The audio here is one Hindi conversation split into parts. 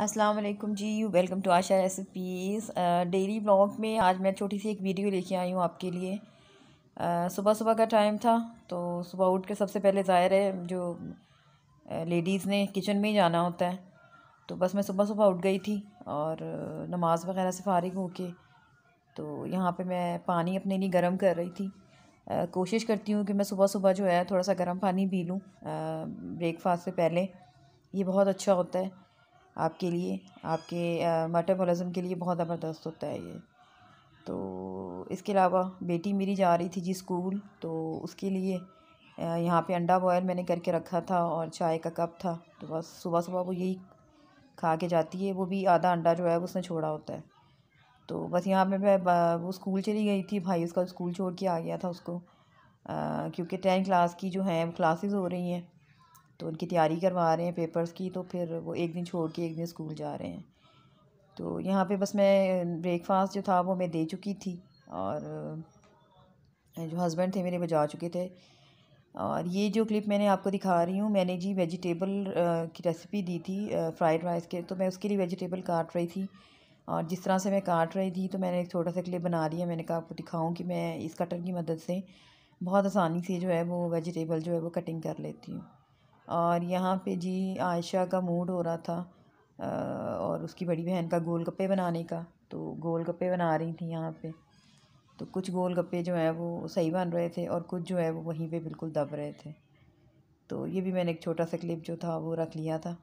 अस्सलाम वालेकुम जी welcome to Asha recipes daily blog में आज मैं छोटी सी एक वीडियो लेके आई हूँ आपके लिए सुबह सुबह का टाइम था तो सुबह उठ के सबसे पहले ज़ाहिर है जो लेडीज़ ने किचन में ही जाना होता है तो बस मैं सुबह सुबह उठ गई थी और नमाज़ वगैरह से फारिग होके तो यहाँ पे मैं पानी अपने लिए गर्म कर रही थी आ, कोशिश करती हूँ कि मैं सुबह सुबह जो है थोड़ा सा गर्म पानी पी लूँ ब्रेकफास्ट से पहले ये बहुत अच्छा होता है आपके लिए आपके मेटाबॉलिज़्म के लिए बहुत ज़बरदस्त होता है ये तो इसके अलावा बेटी मेरी जा रही थी जी स्कूल तो उसके लिए यहाँ पे अंडा बॉयल मैंने करके रखा था और चाय का कप था तो बस सुबह सुबह वो यही खा के जाती है वो भी आधा अंडा जो है उसने छोड़ा होता है तो बस यहाँ पे मैं वो स्कूल चली गई थी भाई उसका स्कूल छोड़ के आ गया था उसको क्योंकि टेंथ क्लास की जो हैं क्लासेस हो रही हैं तो उनकी तैयारी करवा रहे हैं पेपर्स की तो फिर वो एक दिन छोड़ के एक दिन स्कूल जा रहे हैं तो यहाँ पे बस मैं ब्रेकफास्ट जो था वो मैं दे चुकी थी और जो हस्बैंड थे मेरे बजा चुके थे और ये जो क्लिप मैंने आपको दिखा रही हूँ मैंने जी वेजिटेबल की रेसिपी दी थी फ्राइड राइस के तो मैं उसके लिए वेजिटेबल काट रही थी और जिस तरह से मैं काट रही थी तो मैंने एक छोटा सा क्लिप बना लिया मैंने कहा आपको दिखाऊँ कि मैं इस कटर की मदद से बहुत आसानी से जो है वो वेजिटेबल जो है वो कटिंग कर लेती हूँ और यहाँ पे जी आयशा का मूड हो रहा था और उसकी बड़ी बहन का गोल गप्पे बनाने का तो गोल गप्पे बना रही थी यहाँ पे तो कुछ गोल गप्पे जो है वो सही बन रहे थे और कुछ जो है वो वहीं पे बिल्कुल दब रहे थे तो ये भी मैंने एक छोटा सा क्लिप जो था वो रख लिया था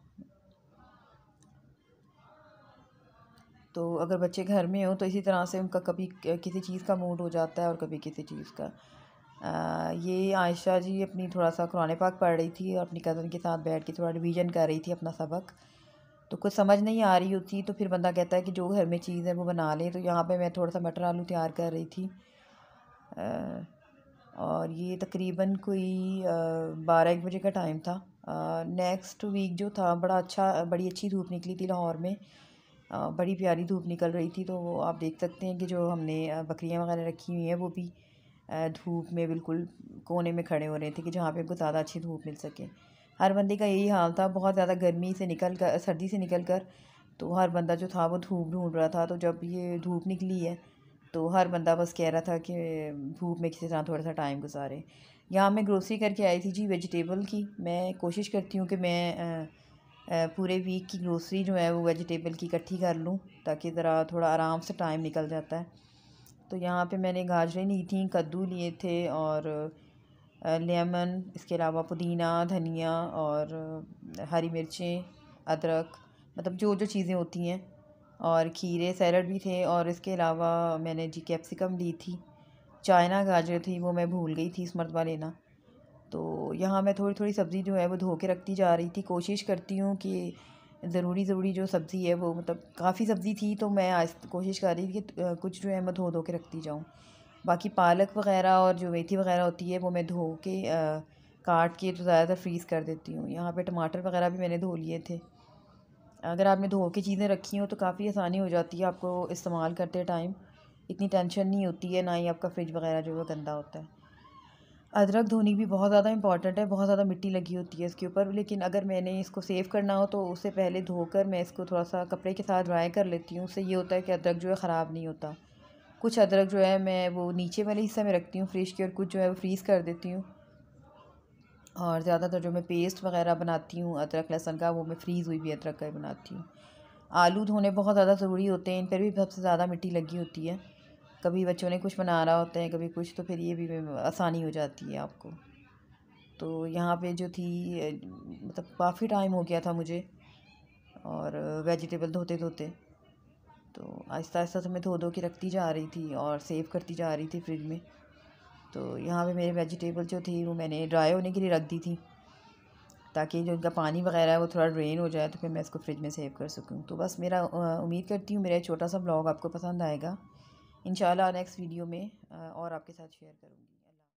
तो अगर बच्चे घर में हो तो इसी तरह से उनका कभी किसी चीज़ का मूड हो जाता है और कभी किसी चीज़ का ये आयशा जी अपनी थोड़ा सा कुरान पाक पढ़ रही थी और अपनी कज़न के साथ बैठ के थोड़ा रिवीजन कर रही थी अपना सबक तो कुछ समझ नहीं आ रही होती तो फिर बंदा कहता है कि जो घर में चीज़ है वो बना लें तो यहाँ पे मैं थोड़ा सा मटर आलू तैयार कर रही थी और ये तकरीबन कोई बारह एक बजे का टाइम था नेक्स्ट वीक जो था बड़ा अच्छा बड़ी अच्छी धूप निकली थी लाहौर में बड़ी प्यारी धूप निकल रही थी तो आप देख सकते हैं कि जो हमने बकरियाँ वगैरह रखी हुई हैं वो भी धूप में बिल्कुल कोने में खड़े हो रहे थे कि जहाँ पे उनको ज़्यादा अच्छी धूप मिल सके हर बंदे का यही हाल था बहुत ज़्यादा गर्मी से निकल कर सर्दी से निकल कर तो हर बंदा जो था वो धूप ढूंढ रहा था तो जब ये धूप निकली है तो हर बंदा बस कह रहा था कि धूप में किसी तरह थोड़ा सा टाइम गुजारे यहाँ मैं ग्रोसरी करके आई थी जी वेजिटेबल की मैं कोशिश करती हूँ कि मैं पूरे वीक की ग्रोसरी जो है वो वेजिटेबल की इकट्ठी कर लूँ ताकि ज़रा थोड़ा आराम से टाइम निकल जाता है तो यहाँ पे मैंने गाजरें ली थी कद्दू लिए थे और लेमन इसके अलावा पुदीना धनिया और हरी मिर्चें अदरक मतलब जो जो चीज़ें होती हैं और खीरे सैलड भी थे और इसके अलावा मैंने जी कैप्सिकम ली थी चाइना गाजरें थी वो मैं भूल गई थी इस मरतबा लेना तो यहाँ मैं थोड़ी थोड़ी सब्ज़ी जो है वो धो के रखती जा रही थी कोशिश करती हूँ कि ज़रूरी ज़रूरी जो सब्ज़ी है वो मतलब काफ़ी सब्ज़ी थी तो मैं आज कोशिश कर रही थी कि कुछ जो है मैं धो धो के रखती जाऊँ बाकी पालक वगैरह और जो मेथी वगैरह होती है वो मैं धो के काट के तो ज़्यादातर फ्रीज़ कर देती हूँ यहाँ पे टमाटर वगैरह भी मैंने धो लिए थे अगर आपने धो के चीज़ें रखी हों तो काफ़ी आसानी हो जाती है आपको इस्तेमाल करते टाइम इतनी टेंशन नहीं होती है ना ही आपका फ्रिज वगैरह जो है गंदा होता है अदरक धोनी भी बहुत ज़्यादा इंपॉर्टेंट है बहुत ज़्यादा मिट्टी लगी होती है इसके ऊपर लेकिन अगर मैंने इसको सेव करना हो तो उससे पहले धोकर मैं इसको थोड़ा सा कपड़े के साथ ड्राई कर लेती हूँ उससे ये होता है कि अदरक जो है ख़राब नहीं होता कुछ अदरक जो है मैं वो नीचे वाले हिस्से में रखती हूँ फ्रिज के और कुछ जो है वो फ्रीज़ कर देती हूँ और ज़्यादातर जो मैं पेस्ट वगैरह बनाती हूँ अदरक लहसन का वो मैं फ्रीज़ हुई भी अदरक का बनाती हूँ आलू धोने बहुत ज़्यादा ज़रूरी होते हैं इन पर भी सबसे ज़्यादा मिट्टी लगी होती है कभी बच्चों ने कुछ बना रहा होता है कभी कुछ तो फिर ये भी आसानी हो जाती है आपको तो यहाँ पे जो थी मतलब काफ़ी टाइम हो गया था मुझे और वेजिटेबल धोते धोते तो आहिस्ता आहिस्ता तो से मैं धो धो के रखती जा रही थी और सेव करती जा रही थी फ्रिज में तो यहाँ पे मेरे वेजिटेबल जो थी वो मैंने ड्राई होने के लिए रख दी थी ताकि जो इनका पानी वगैरह है वो थोड़ा ड्रेन हो जाए तो फिर मैं इसको फ्रिज में सेव कर सकूँ तो बस मेरा उम्मीद करती हूँ मेरा छोटा सा ब्लॉग आपको पसंद आएगा इन नेक्स्ट वीडियो में और आपके साथ शेयर करूँगी